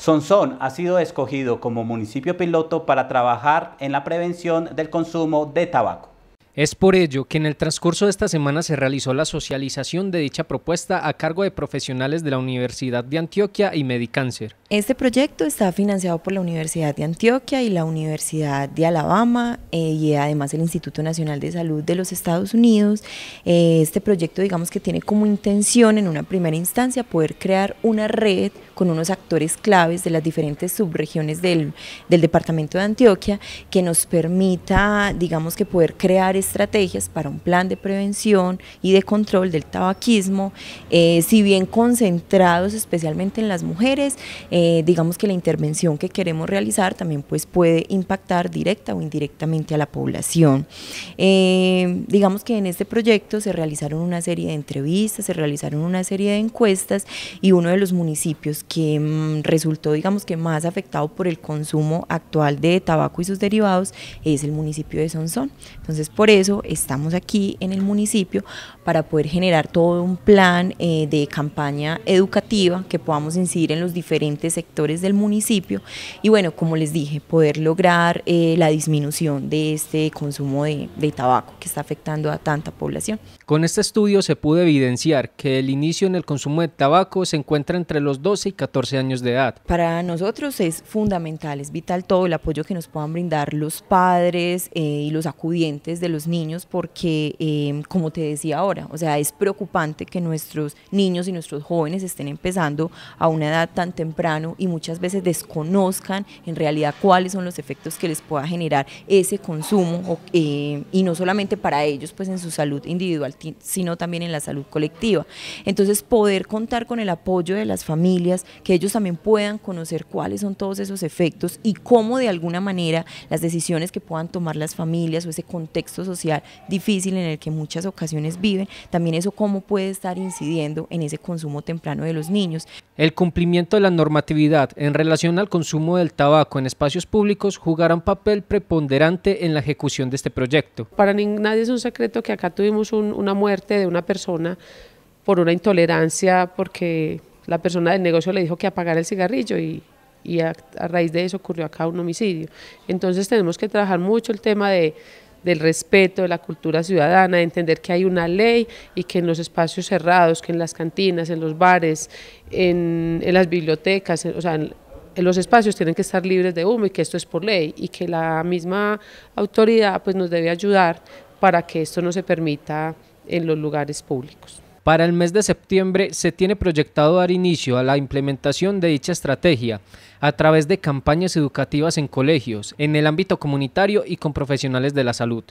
Sonson ha sido escogido como municipio piloto para trabajar en la prevención del consumo de tabaco. Es por ello que en el transcurso de esta semana se realizó la socialización de dicha propuesta a cargo de profesionales de la Universidad de Antioquia y Medicáncer. Este proyecto está financiado por la Universidad de Antioquia y la Universidad de Alabama eh, y además el Instituto Nacional de Salud de los Estados Unidos. Eh, este proyecto digamos que tiene como intención en una primera instancia poder crear una red con unos actores claves de las diferentes subregiones del, del departamento de Antioquia que nos permita digamos que poder crear estrategias para un plan de prevención y de control del tabaquismo, eh, si bien concentrados especialmente en las mujeres, eh, digamos que la intervención que queremos realizar también pues, puede impactar directa o indirectamente a la población. Eh, digamos que en este proyecto se realizaron una serie de entrevistas, se realizaron una serie de encuestas y uno de los municipios que mm, resultó digamos que más afectado por el consumo actual de tabaco y sus derivados es el municipio de Sonsón. Entonces por por eso estamos aquí en el municipio para poder generar todo un plan eh, de campaña educativa que podamos incidir en los diferentes sectores del municipio y bueno, como les dije, poder lograr eh, la disminución de este consumo de tabaco que está afectando a tanta población. Con este estudio se pudo evidenciar que el inicio en el consumo de tabaco se encuentra entre los 12 y 14 años de edad. Para nosotros es fundamental, es vital todo el apoyo que nos puedan brindar los padres eh, y los acudientes de los niños porque, em, como te decía ahora, o sea, es preocupante que nuestros niños y nuestros jóvenes estén empezando a una edad tan temprano y muchas veces desconozcan en realidad cuáles son los efectos que les pueda generar ese consumo eh, y no solamente para ellos, pues en su salud individual sino también en la salud colectiva. Entonces, poder contar con el apoyo de las familias, que ellos también puedan conocer cuáles son todos esos efectos y cómo de alguna manera las decisiones que puedan tomar las familias o ese contexto social difícil en el que muchas ocasiones viven, también eso cómo puede estar incidiendo en ese consumo temprano de los niños. El cumplimiento de la normatividad en relación al consumo del tabaco en espacios públicos jugará un papel preponderante en la ejecución de este proyecto. Para nadie es un secreto que acá tuvimos un, una muerte de una persona por una intolerancia, porque la persona del negocio le dijo que apagara el cigarrillo y, a, raíz de eso ocurrió acá un homicidio. Entonces tenemos que trabajar mucho el tema de, del respeto, de la cultura ciudadana, de entender que hay una ley y que en los espacios cerrados, que en las cantinas, en los bares, en, las bibliotecas, o sea, en, los espacios tienen que estar libres de humo y que esto es por ley y que la misma autoridad pues, nos debe ayudar para que esto no se permita en los lugares públicos. Para el mes de septiembre se tiene proyectado dar inicio a la implementación de dicha estrategia a través de campañas educativas en colegios, en el ámbito comunitario y con profesionales de la salud.